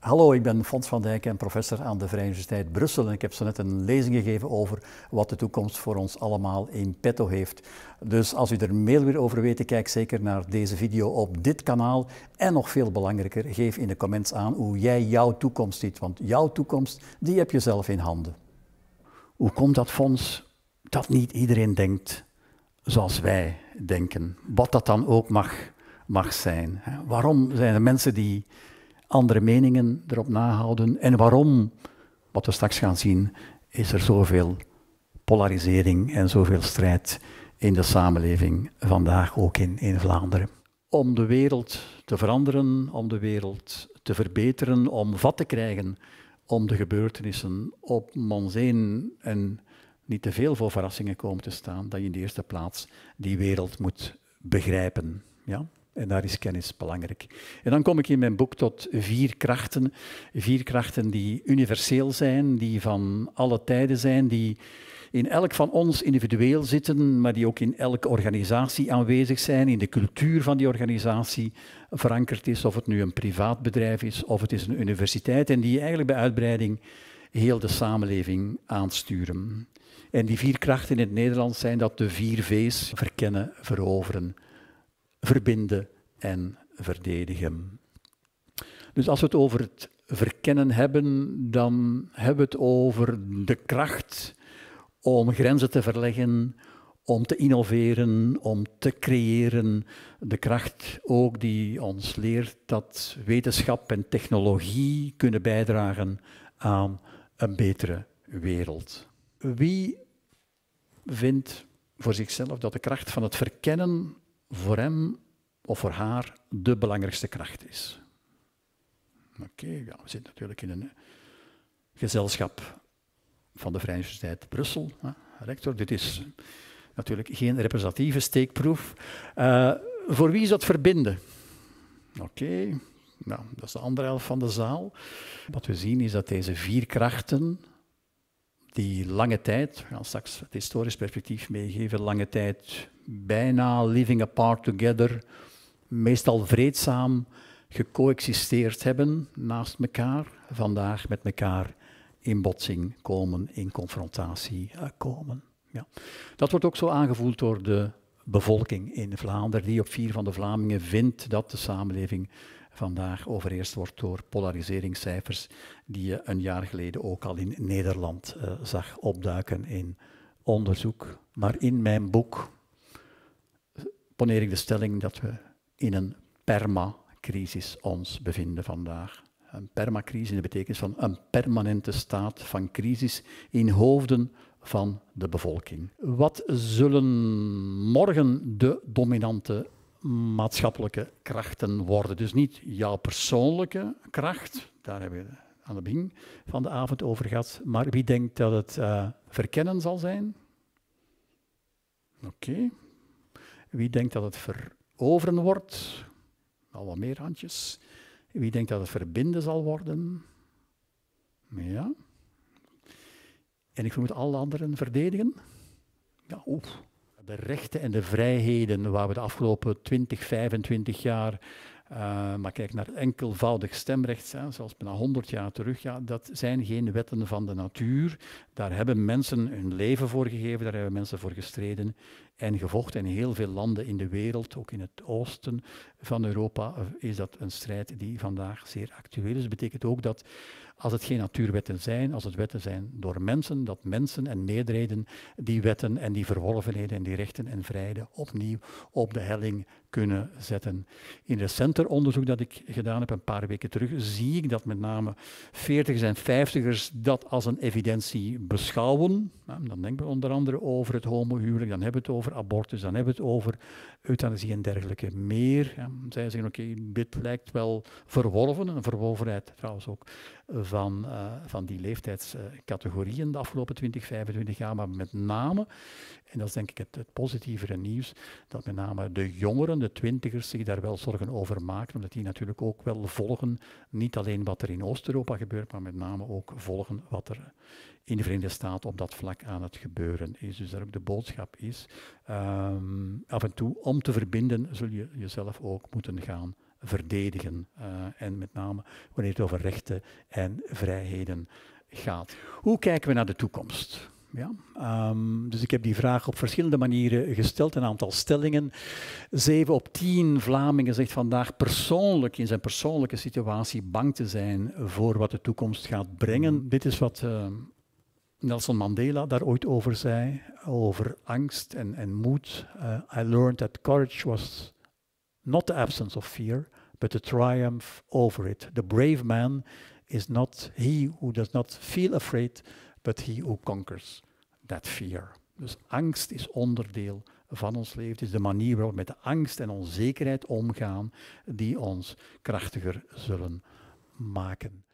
Hallo, ik ben Fons van Dijk en professor aan de Vrije Universiteit Brussel. En ik heb zo net een lezing gegeven over wat de toekomst voor ons allemaal in petto heeft. Dus als u er meer weer over weet, kijk zeker naar deze video op dit kanaal. En nog veel belangrijker, geef in de comments aan hoe jij jouw toekomst ziet. Want jouw toekomst, die heb je zelf in handen. Hoe komt dat, Fons, dat niet iedereen denkt zoals wij denken? Wat dat dan ook mag, mag zijn. Waarom zijn er mensen die andere meningen erop nahouden. En waarom, wat we straks gaan zien, is er zoveel polarisering en zoveel strijd in de samenleving vandaag, ook in, in Vlaanderen. Om de wereld te veranderen, om de wereld te verbeteren, om vat te krijgen om de gebeurtenissen op Monzeen en niet te veel voor verrassingen komen te staan, dat je in de eerste plaats die wereld moet begrijpen. Ja? En daar is kennis belangrijk. En dan kom ik in mijn boek tot vier krachten. Vier krachten die universeel zijn, die van alle tijden zijn, die in elk van ons individueel zitten, maar die ook in elke organisatie aanwezig zijn, in de cultuur van die organisatie verankerd is, of het nu een privaat bedrijf is of het is een universiteit, en die eigenlijk bij uitbreiding heel de samenleving aansturen. En die vier krachten in het Nederlands zijn dat de vier V's: verkennen, veroveren, verbinden en verdedigen. Dus als we het over het verkennen hebben, dan hebben we het over de kracht om grenzen te verleggen, om te innoveren, om te creëren. De kracht ook die ons leert dat wetenschap en technologie kunnen bijdragen aan een betere wereld. Wie vindt voor zichzelf dat de kracht van het verkennen voor hem of voor haar de belangrijkste kracht is. Oké, we zitten natuurlijk in een eh, gezelschap van de Vrije Universiteit Brussel, hè, rector. Dit is natuurlijk geen representatieve steekproef. Eh, voor wie is dat verbinden? Oké, nou, dat is de andere helft van de zaal. Wat we zien is dat deze vier krachten die lange tijd, we gaan straks het historisch perspectief meegeven, lange tijd bijna living apart together, meestal vreedzaam gecoexisteerd hebben naast elkaar, vandaag met elkaar in botsing komen, in confrontatie eh, komen. Ja. Dat wordt ook zo aangevoeld door de bevolking in Vlaanderen, die op vier van de Vlamingen vindt dat de samenleving vandaag overeerst wordt door polariseringscijfers die je een jaar geleden ook al in Nederland eh, zag opduiken in onderzoek. Maar in mijn boek poneer ik de stelling dat we in een permacrisis ons bevinden vandaag. Een permacrisis in de betekenis van een permanente staat van crisis in hoofden van de bevolking. Wat zullen morgen de dominante maatschappelijke krachten worden. Dus niet jouw persoonlijke kracht, daar hebben we aan het begin van de avond over gehad, maar wie denkt dat het eh, verkennen zal zijn? Oké. Wie denkt dat het veroveren wordt? Al wat meer handjes. Wie denkt dat het verbinden zal worden? Ja. En ik moet alle anderen verdedigen? Ja, oef de rechten en de vrijheden waar we de afgelopen 20, 25 jaar eh, maar kijk naar enkelvoudig stemrecht, hè, zoals bijna 100 jaar terug. Ja, dat zijn geen wetten van de natuur. Daar hebben mensen hun leven voor gegeven, daar hebben mensen voor gestreden en gevochten. In heel veel landen in de wereld, ook in het oosten van Europa, is dat een strijd die vandaag zeer actueel is. Dat betekent ook dat als het geen natuurwetten zijn, als het wetten zijn door mensen, dat mensen en meerderheden die wetten en die verworvenheden en die rechten en vrijheden opnieuw op de helling kunnen zetten. In recente onderzoek dat ik gedaan heb, een paar weken terug, zie ik dat met name 40ers en 50ers dat als een evidentie beschouwen. dan denken we onder andere over het homohuwelijk, dan hebben we het over abortus, dan hebben we het over euthanasie en dergelijke meer. zij zeggen, oké, dit lijkt wel verworven, een verworvenheid trouwens ook van, eh, van die leeftijdscategorieën de afgelopen 20, 25 jaar, maar met name, en dat is denk ik het, het positievere nieuws, dat met name de jongeren, de twintigers, zich daar wel zorgen over maken omdat die natuurlijk ook wel volgen, niet alleen wat er in Oost-Europa gebeurt, maar met name ook volgen wat er in de Verenigde Staten op dat vlak aan het gebeuren is. Dus daar ook de boodschap is, ehm, af en toe om te verbinden zul je jezelf ook moeten gaan verdedigen. Eh, en met name wanneer het over rechten en vrijheden gaat. Hoe kijken we naar de toekomst? Ja? Ehm, dus ik heb die vraag op verschillende manieren gesteld, een aantal stellingen. Zeven op tien Vlamingen zegt vandaag persoonlijk in zijn persoonlijke situatie bang te zijn voor wat de toekomst gaat brengen. Mm. Dit is wat ehm, Nelson Mandela daar ooit over zei, over angst en, en moed. Eh, I learned that courage was not the absence of fear, but the triumph over it. The brave man is not he who does not feel afraid, but he who conquers that fear. Dus angst is onderdeel van ons leven. Het is de manier waarop we met de angst en onzekerheid omgaan die ons krachtiger zullen maken.